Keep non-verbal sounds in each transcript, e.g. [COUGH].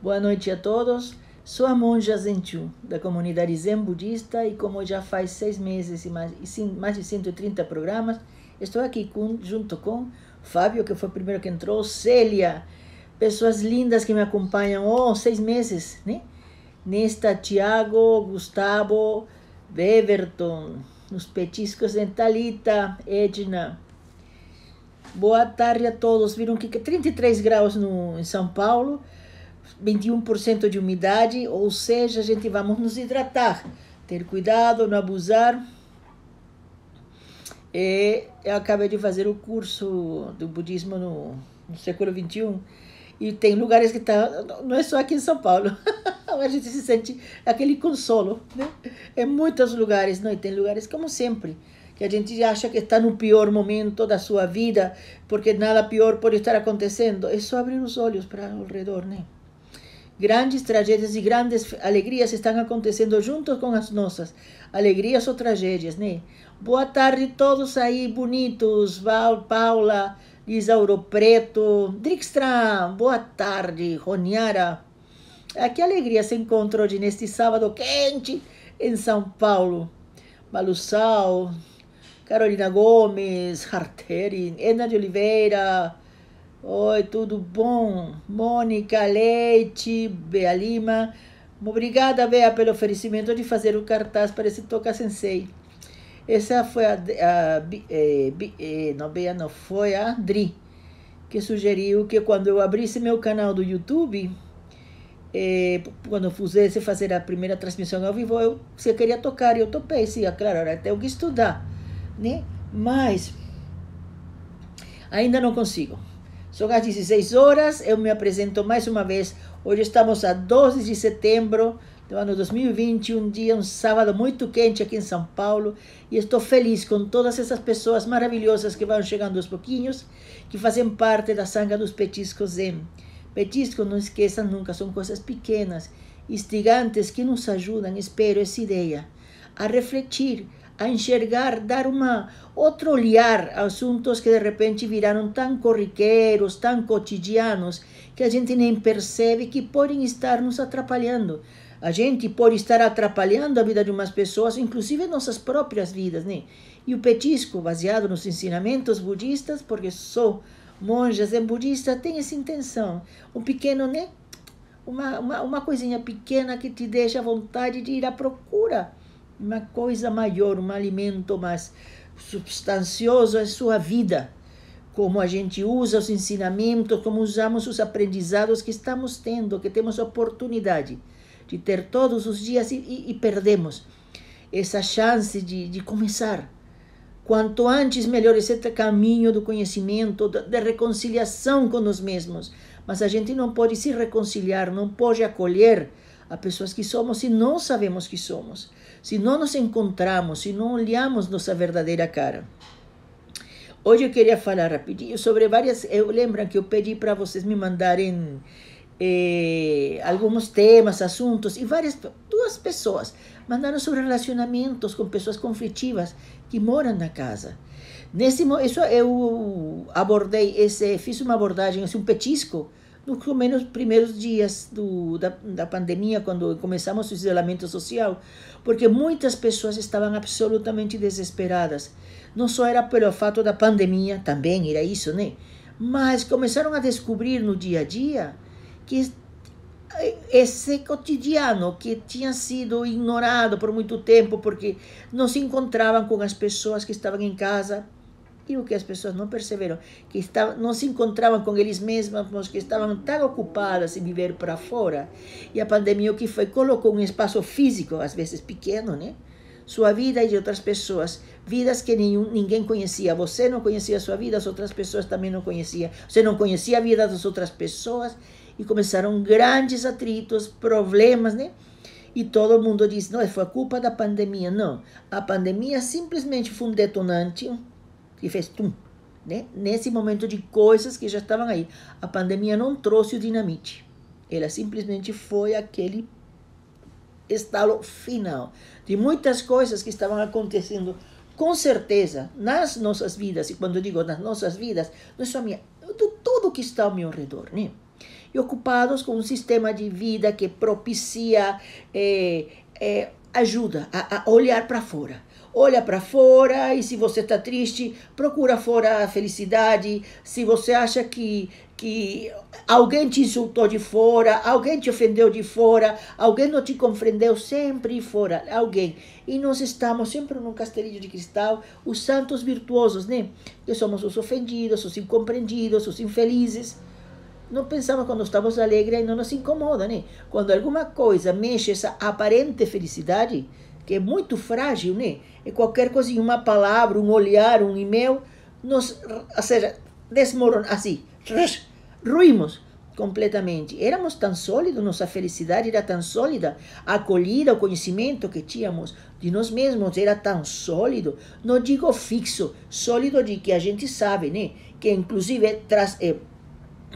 Boa noite a todos. Sou a monja Zenchu, da comunidade Zen budista, e como já faz seis meses e mais, e mais de 130 programas, estou aqui com, junto com Fábio, que foi o primeiro que entrou, Célia, pessoas lindas que me acompanham, oh, seis meses, né? Nesta, Tiago, Gustavo, Beverton, nos petiscos em Talita, Edna. Boa tarde a todos. Viram que 33 graus no, em São Paulo, 21% de umidade, ou seja, a gente vamos nos hidratar, ter cuidado, não abusar. E eu acabei de fazer o curso do budismo no, no século 21 e tem lugares que tá não é só aqui em São Paulo [LAUGHS] a gente se sente aquele consolo né em muitos lugares não e tem lugares como sempre que a gente acha que está no pior momento da sua vida porque nada pior pode estar acontecendo é só abrir os olhos para o redor né Grandes tragédias e grandes alegrias estão acontecendo junto com as nossas. Alegrias ou tragédias, né? Boa tarde todos aí, bonitos. Val, Paula, Isauro Preto, Drixtra, boa tarde. Roniara. Ah, que alegria se encontrou hoje, neste sábado quente, em São Paulo. Balussal, Carolina Gomes, Harterin, Edna de Oliveira, Oi, tudo bom? Mônica Leite, Bea Lima. Obrigada, Bea, pelo oferecimento de fazer o cartaz para esse Toca Sensei. Essa foi a, a, a, eh, eh, não, Bea não, foi a Dri, que sugeriu que quando eu abrisse meu canal do YouTube, eh, quando eu fizesse fazer a primeira transmissão ao vivo, eu, se queria tocar, e eu topei, sim, é claro, era até o que estudar, né? Mas ainda não consigo. São as 16 horas, eu me apresento mais uma vez. Hoje estamos a 12 de setembro do ano 2020, um dia, um sábado muito quente aqui em São Paulo. E estou feliz com todas essas pessoas maravilhosas que vão chegando aos pouquinhos, que fazem parte da sanga dos petiscos Zen. Petiscos, não esqueçam nunca, são coisas pequenas, instigantes, que nos ajudam, espero, essa ideia, a refletir a enxergar, dar uma outro olhar a assuntos que de repente viraram tão corriqueiros, tão cotidianos, que a gente nem percebe que podem estar nos atrapalhando. A gente pode estar atrapalhando a vida de umas pessoas, inclusive nossas próprias vidas, né? E o petisco, baseado nos ensinamentos budistas, porque sou monja zen budista, tem essa intenção. Um pequeno, né? Uma, uma, uma coisinha pequena que te deixa vontade de ir à procura uma coisa maior, um alimento mais substancioso é sua vida. Como a gente usa os ensinamentos, como usamos os aprendizados que estamos tendo, que temos oportunidade de ter todos os dias e, e, e perdemos essa chance de, de começar. Quanto antes, melhor esse é caminho do conhecimento, da, reconciliação com nós mesmos. Mas a gente não pode se reconciliar, não pode acolher as pessoas que somos e não sabemos que somos se não nos encontramos, se não olhamos nossa verdadeira cara. Hoje eu queria falar rapidinho sobre várias. Eu eh, lembro que eu pedi para vocês me mandarem eh, alguns temas, assuntos e várias duas pessoas mandaram sobre relacionamentos com pessoas conflitivas que moram na casa. Nesse isso eu eh, abordei esse, fiz uma abordagem, assim, um petisco nos menos primeiros dias do, da, da pandemia, quando começamos o isolamento social, porque muitas pessoas estavam absolutamente desesperadas. Não só era pelo fato da pandemia, também era isso, né? Mas começaram a descobrir no dia a dia que esse cotidiano que tinha sido ignorado por muito tempo porque não se encontravam com as pessoas que estavam em casa e o que as pessoas não perceberam, que estavam, não se encontravam com eles mesmos, que estavam tão ocupadas em viver para fora. E a pandemia o que foi colocou um espaço físico, às vezes pequeno, né? Sua vida e de outras pessoas, vidas que nenhum, ninguém conhecia. Você não conhecia a sua vida, as outras pessoas também não conheciam. Você não conhecia a vida das outras pessoas e começaram grandes atritos, problemas, né? E todo mundo diz: não, foi a culpa da pandemia. Não, a pandemia simplesmente foi um detonante, que fez tum, né? nesse momento de coisas que já estavam aí. A pandemia não trouxe o dinamite, ela simplesmente foi aquele estalo final de muitas coisas que estavam acontecendo com certeza nas nossas vidas, e quando digo nas nossas vidas, não é só minha, é de tudo que está ao meu redor, né? E ocupados com um sistema de vida que propicia é, é, ajuda a, a olhar para fora olha para fora e se você está triste, procura fora a felicidade. Se você acha que, que alguém te insultou de fora, alguém te ofendeu de fora, alguém não te compreendeu, sempre fora, alguém. E nós estamos sempre num castelinho de cristal, os santos virtuosos, né? Que somos os ofendidos, os incompreendidos, os infelizes não pensamos quando estamos alegres e não nos incomoda, né? Quando alguma coisa mexe essa aparente felicidade, que é muito frágil, né? É qualquer coisa, uma palavra, um olhar, um e-mail, nos, ou seja, desmoronamos, assim, ruímos completamente. Éramos tão sólidos, nossa felicidade era tão sólida, a acolhida, o conhecimento que tínhamos de nós mesmos era tão sólido, não digo fixo, sólido de que a gente sabe, né? Que inclusive eh,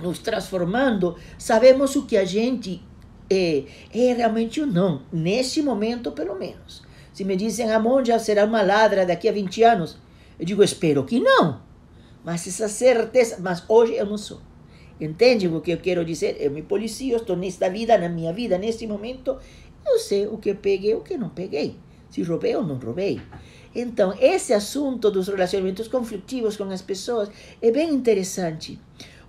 nos transformando, sabemos o que a gente é, é realmente um não, nesse momento pelo menos. Se me dizem a monja será uma ladra daqui a 20 anos, eu digo, espero que não. Mas essa certeza, mas hoje eu não sou. Entende o que eu quero dizer? Eu me policio, estou nesta vida, na minha vida, neste momento, eu sei o que peguei, o que não peguei. Se roubei ou não roubei. Então, esse assunto dos relacionamentos conflitivos com as pessoas é bem interessante,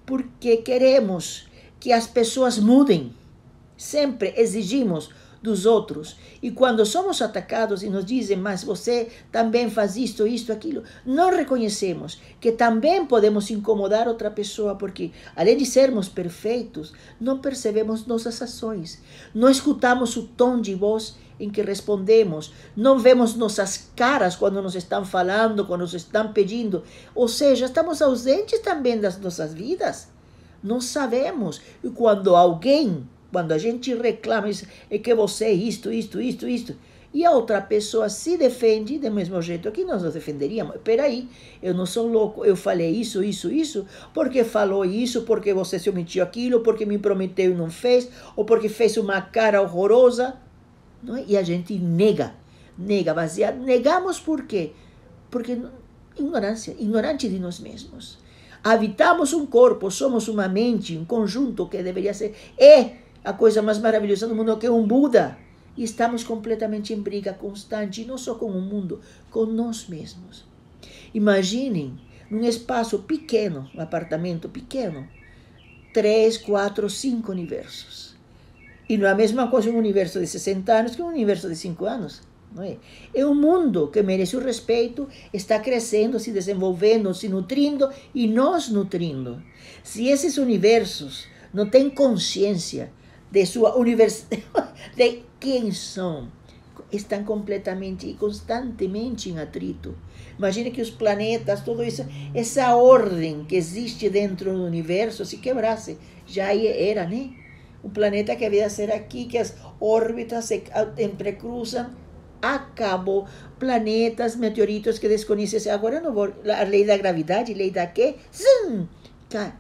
porque queremos que as pessoas mudem Sempre exigimos dos outros. E quando somos atacados e nos dizem, mas você também faz isto, isto, aquilo, não reconhecemos que também podemos incomodar outra pessoa, porque além de sermos perfeitos, não percebemos nossas ações, não escutamos o tom de voz em que respondemos, não vemos nossas caras quando nos estão falando, quando nos estão pedindo, ou seja, estamos ausentes também das nossas vidas. Não sabemos. E quando alguém quando a gente reclama isso, é que você é isto, isto, isto, isto, e a outra pessoa se defende do mesmo jeito que nós nos defenderíamos. Peraí, eu não sou louco, eu falei isso, isso, isso, porque falou isso, porque você se omitiu aquilo, porque me prometeu e não fez, ou porque fez uma cara horrorosa. Não é? E a gente nega, nega, baseado. Negamos por quê? Porque ignorância, ignorante de nós mesmos. Habitamos um corpo, somos uma mente, um conjunto que deveria ser. É a coisa mais maravilhosa do mundo é que é um Buda. E estamos completamente em briga constante, não só com o mundo, com nós mesmos. Imaginem num espaço pequeno, um apartamento pequeno, três, quatro, cinco universos. E não é a mesma coisa um universo de 60 anos que um universo de 5 anos. Não é? é um mundo que merece o respeito, está crescendo, se desenvolvendo, se nutrindo e nos nutrindo. Se esses universos não têm consciência de sua universidade, [LAUGHS] de quem são, estão completamente e constantemente em atrito. Imagine que os planetas, tudo isso, essa ordem que existe dentro do universo se quebrasse. Já era, né? Um planeta que havia de ser aqui, que as órbitas se entrecruzam, acabou. Planetas, meteoritos que desconhecem. Agora não vou. A lei da gravidade, lei da quê? Zum! Cai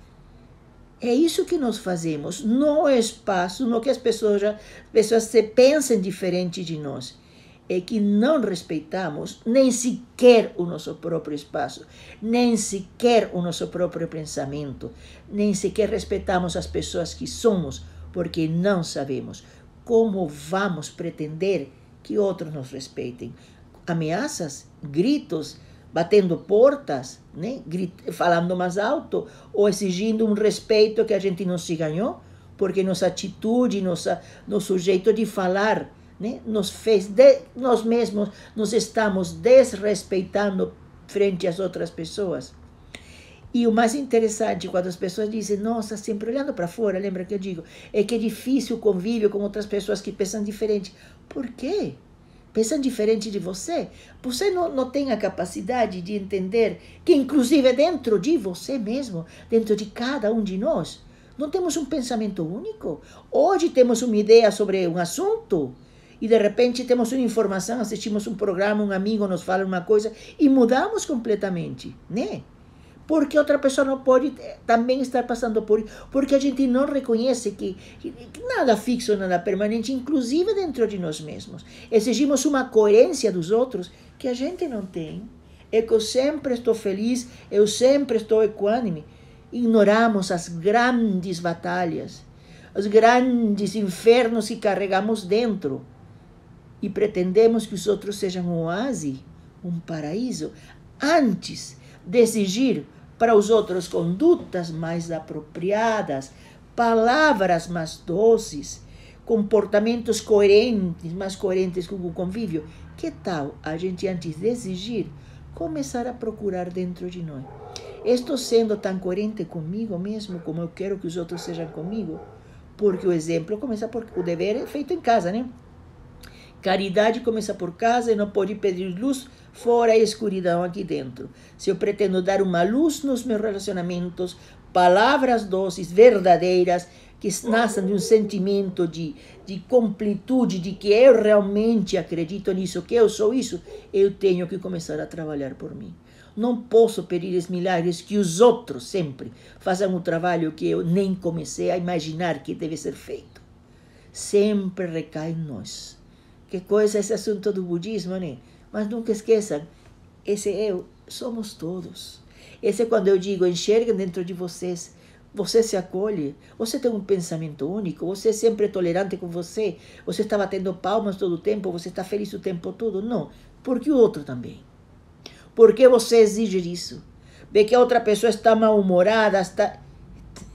é isso que nós fazemos no espaço, no que as pessoas, já, pessoas se pensam diferente de nós. É que não respeitamos nem sequer o nosso próprio espaço, nem sequer o nosso próprio pensamento, nem sequer respeitamos as pessoas que somos, porque não sabemos como vamos pretender que outros nos respeitem. Ameaças, gritos, batendo portas, né? falando mais alto, ou exigindo um respeito que a gente não se ganhou, porque nossa atitude, nossa, nosso jeito de falar, né? nos fez, de, nós mesmos nos estamos desrespeitando frente às outras pessoas. E o mais interessante, quando as pessoas dizem, nossa, sempre olhando para fora, lembra que eu digo, é que é difícil o convívio com outras pessoas que pensam diferente. Por quê? pensando diferente de você, você não, não tem a capacidade de entender que, inclusive, dentro de você mesmo, dentro de cada um de nós, não temos um pensamento único. Hoje temos uma ideia sobre um assunto e, de repente, temos uma informação, assistimos um programa, um amigo nos fala uma coisa e mudamos completamente, né? porque outra pessoa não pode também estar passando por isso, porque a gente não reconhece que, nada fixo, nada permanente, inclusive dentro de nós mesmos. Exigimos uma coerência dos outros que a gente não tem. É que eu sempre estou feliz, eu sempre estou equânime. Ignoramos as grandes batalhas, os grandes infernos que carregamos dentro e pretendemos que os outros sejam um oásis, um paraíso, antes de exigir para os outros condutas mais apropriadas, palavras mais doces, comportamentos coerentes, mais coerentes com o convívio. Que tal a gente, antes de exigir, começar a procurar dentro de nós? Estou sendo tão coerente comigo mesmo como eu quero que os outros sejam comigo? Porque o exemplo começa por o dever é feito em casa, né? Caridade começa por casa e não pode pedir luz fora a escuridão aqui dentro. Se eu pretendo dar uma luz nos meus relacionamentos, palavras doces, verdadeiras, que nasçam de um sentimento de, de completude, de que eu realmente acredito nisso, que eu sou isso, eu tenho que começar a trabalhar por mim. Não posso pedir os milagres que os outros sempre façam um trabalho que eu nem comecei a imaginar que deve ser feito. Sempre recai em nós que coisa esse assunto do budismo, né? Mas nunca esqueça, esse eu somos todos. Esse é quando eu digo, enxerga dentro de vocês. Você se acolhe, você tem um pensamento único, você é sempre tolerante com você, você está batendo palmas todo o tempo, você está feliz o tempo todo. Não, porque o outro também. Por que você exige isso? Vê que a outra pessoa está mal-humorada, está...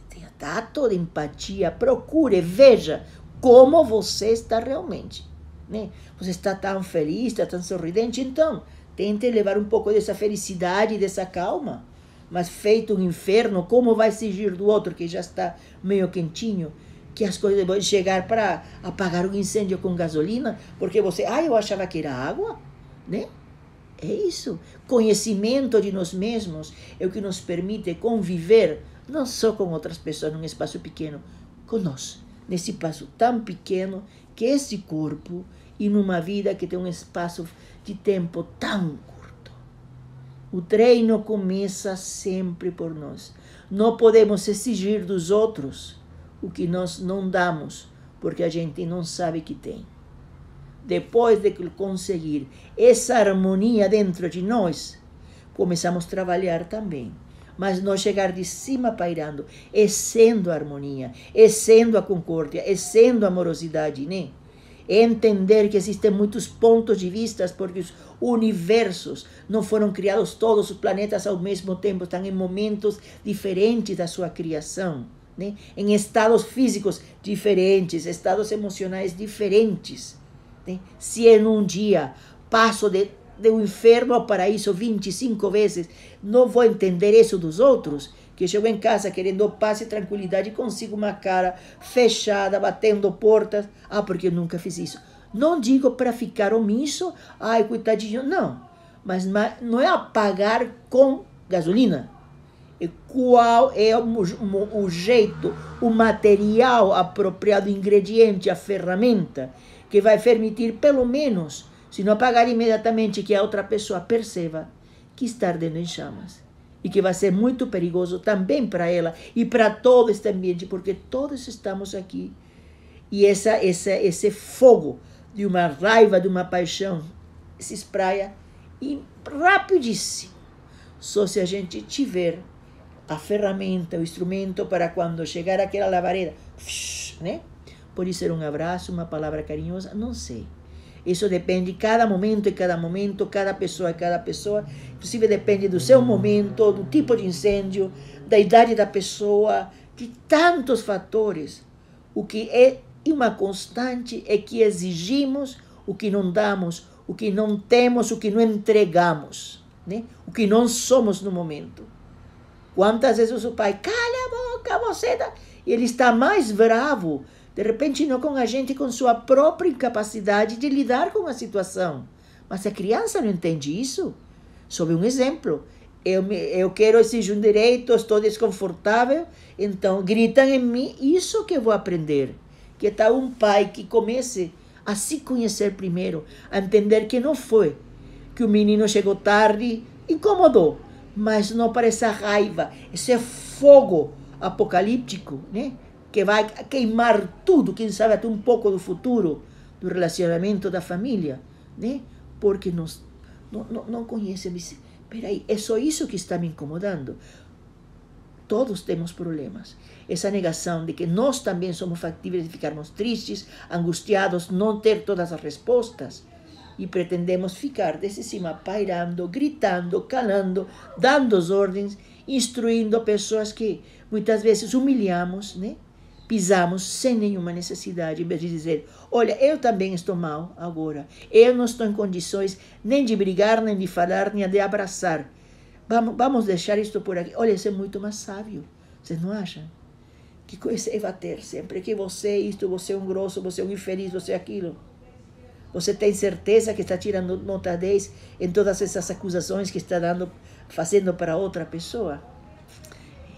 Tenha tá toda empatia, procure, veja como você está realmente. Né? Você está tão feliz, está tão sorridente, então tente levar um pouco dessa felicidade, dessa calma. Mas feito um inferno, como vai exigir do outro que já está meio quentinho? que as coisas vão chegar para apagar um incêndio com gasolina, porque você, ah, eu achava que era água, né? É isso. Conhecimento de nós mesmos é o que nos permite conviver não só com outras pessoas num espaço pequeno, conosco, nesse espaço tão pequeno que esse corpo e numa vida que tem um espaço de tempo tão curto. O treino começa sempre por nós. Não podemos exigir dos outros o que nós não damos, porque a gente não sabe que tem. Depois de conseguir essa harmonia dentro de nós, começamos a trabalhar também mas não chegar de cima pairando, é sendo a harmonia, é sendo a concórdia, é sendo a amorosidade, né? entender que existem muitos pontos de vista, porque os universos não foram criados todos os planetas ao mesmo tempo, estão em momentos diferentes da sua criação, né? em estados físicos diferentes, estados emocionais diferentes. Né? Se em um dia passo de do inferno ao paraíso 25 vezes, não vou entender isso dos outros? Que chegou em casa querendo paz e tranquilidade e consigo uma cara fechada, batendo portas. Ah, porque eu nunca fiz isso. Não digo para ficar omisso, ai, coitadinho, não. Mas não é apagar com gasolina. E é qual é o, o, o jeito, o material apropriado, o ingrediente, a ferramenta que vai permitir, pelo menos, se não apagar imediatamente que a outra pessoa perceba que está ardendo em chamas e que vai ser muito perigoso também para ela e para todo este ambiente, porque todos estamos aqui e essa, essa, esse fogo de uma raiva, de uma paixão se espraia e rapidíssimo. Só se a gente tiver a ferramenta, o instrumento para quando chegar aquela lavareda, né? Pode ser um abraço, uma palavra carinhosa, não sei isso depende de cada momento e cada momento, cada pessoa e cada pessoa. Inclusive depende do seu momento, do tipo de incêndio, da idade da pessoa, de tantos fatores. O que é uma constante é que exigimos o que não damos, o que não temos, o que não entregamos, né? o que não somos no momento. Quantas vezes o pai, cala a boca, você tá... Ele está mais bravo de repente, não com a gente, com sua própria incapacidade de lidar com a situação. Mas a criança não entende isso. Sob um exemplo, eu, me, eu quero exigir um direito, estou desconfortável, então gritam em mim, isso que eu vou aprender. Que tal um pai que comece a se conhecer primeiro, a entender que não foi, que o menino chegou tarde, incomodou, mas não para essa raiva, esse fogo apocalíptico, né? que vai queimar tudo, quem sabe até um pouco do futuro, do relacionamento da família, né? Porque nós não, não, não conhecemos. Peraí, é só isso que está me incomodando. Todos temos problemas. Essa negação de que nós também somos factíveis de ficarmos tristes, angustiados, não ter todas as respostas e pretendemos ficar desse cima pairando, gritando, calando, dando as ordens, instruindo pessoas que muitas vezes humilhamos, né? pisamos sem nenhuma necessidade de dizer: olha, eu também estou mal agora, eu não estou em condições nem de brigar, nem de falar, nem de abraçar. Vamos, vamos deixar isto por aqui. Olha, isso é muito mais sábio, vocês não acham? Que coisa é bater sempre, que você é isto, você é um grosso, você é um infeliz, você é aquilo. Você tem certeza que está tirando nota 10 em todas essas acusações que está dando, fazendo para outra pessoa?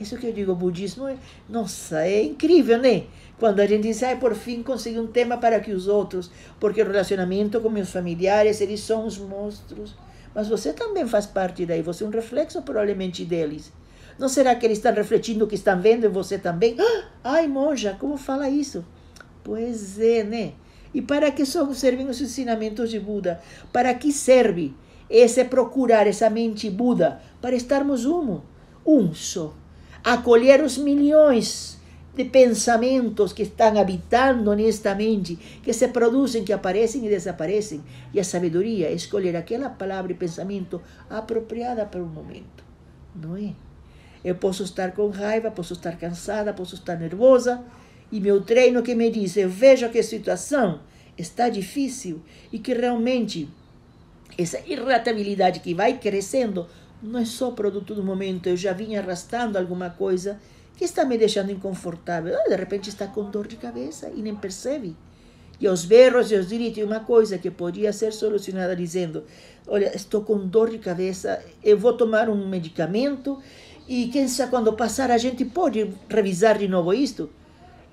Isso que eu digo, o budismo, é, nossa, é incrível, né? Quando a gente diz, ah, por fim consegui um tema para que os outros, porque o relacionamento com meus familiares, eles são os monstros. Mas você também faz parte daí, você é um reflexo provavelmente deles. Não será que eles estão refletindo o que estão vendo em você também? Ah, ai, monja, como fala isso? Pois é, né? E para que servem os ensinamentos de Buda? Para que serve esse procurar essa mente Buda? Para estarmos um, um só acolher os milhões de pensamentos que estão habitando nesta mente, que se produzem, que aparecem e desaparecem, e a sabedoria é escolher aquela palavra e pensamento apropriada para o momento, não é? Eu posso estar com raiva, posso estar cansada, posso estar nervosa, e meu treino que me diz, eu vejo que a situação está difícil e que realmente essa irritabilidade que vai crescendo não é só produto do momento, eu já vim arrastando alguma coisa que está me deixando inconfortável. Ah, de repente está com dor de cabeça e nem percebe. E os berros e os gritos, e uma coisa que podia ser solucionada dizendo: Olha, estou com dor de cabeça, eu vou tomar um medicamento e quem sabe quando passar a gente pode revisar de novo isto.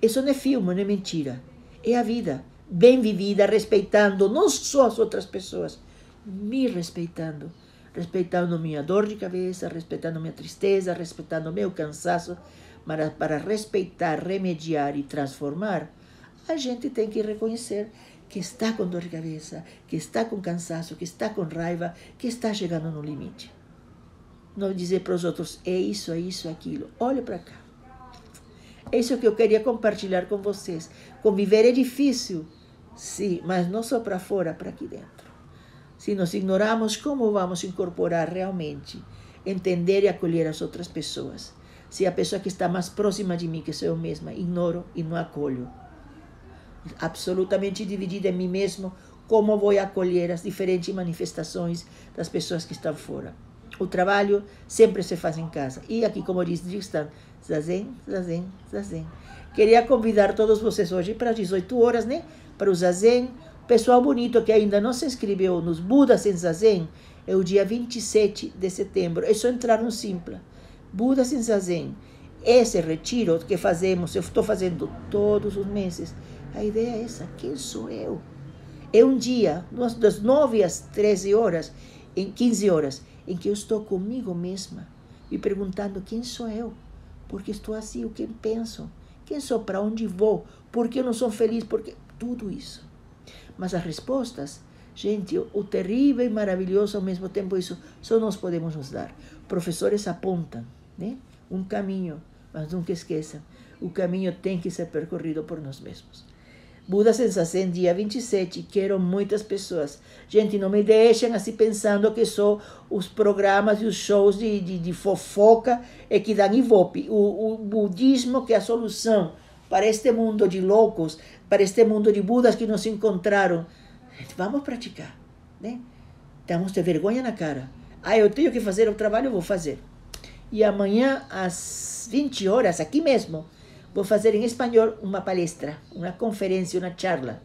Isso não é filme, não é mentira. É a vida, bem vivida, respeitando não só as outras pessoas, me respeitando respeitando minha dor de cabeça, respeitando minha tristeza, respeitando meu cansaço, para, para respeitar, remediar e transformar, a gente tem que reconhecer que está com dor de cabeça, que está com cansaço, que está com raiva, que está chegando no limite. Não dizer para os outros, é isso, é isso, é aquilo. Olha para cá. É isso que eu queria compartilhar com vocês. Conviver é difícil, sim, mas não só para fora, para aqui dentro. Se nos ignoramos, como vamos incorporar realmente, entender e acolher as outras pessoas? Se a pessoa que está mais próxima de mim, que sou eu mesma, ignoro e não acolho. Absolutamente dividida em mim mesmo, como vou acolher as diferentes manifestações das pessoas que estão fora? O trabalho sempre se faz em casa. E aqui, como diz Tristan, zazen, zazen, zazen. Queria convidar todos vocês hoje para as 18 horas, né? Para o zazen, Pessoal bonito que ainda não se inscreveu nos Buda Zazen é o dia 27 de setembro. É só entrar no Simpla. Buda Zazen. Esse retiro que fazemos, eu estou fazendo todos os meses. A ideia é essa: quem sou eu? É um dia, das 9 às 13 horas, em 15 horas, em que eu estou comigo mesma, me perguntando quem sou eu, porque estou assim, o que penso, quem sou, para onde vou, por que eu não sou feliz, porque tudo isso. Mas as respostas, gente, o terrível e maravilhoso ao mesmo tempo, isso só nós podemos nos dar. Professores apontam né? um caminho, mas nunca esqueçam, o caminho tem que ser percorrido por nós mesmos. Buda Sensação, dia 27. Quero muitas pessoas. Gente, não me deixem assim pensando que só os programas e os shows de, de, de fofoca é que dão ivope. O, o budismo que é a solução para este mundo de loucos, para este mundo de budas que nos encontraram. Vamos praticar, né? ¿eh? Temos de vergonha na cara. Ah, eu tenho que fazer o trabalho, eu vou fazer. E amanhã, às 20 horas, aqui mesmo, vou fazer em espanhol uma palestra, uma conferência, uma charla.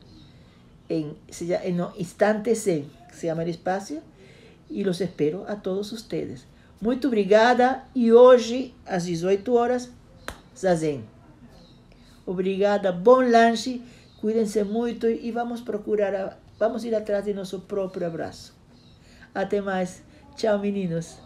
Em, em Instante C, que se chama o espaço, e os espero a todos vocês. Muito obrigada e hoje, às 18 horas, Zazen. Obrigada, bom lanche, cuidem-se muito e vamos procurar, vamos ir atrás de nosso próprio abraço. Até mais. Tchau, meninos.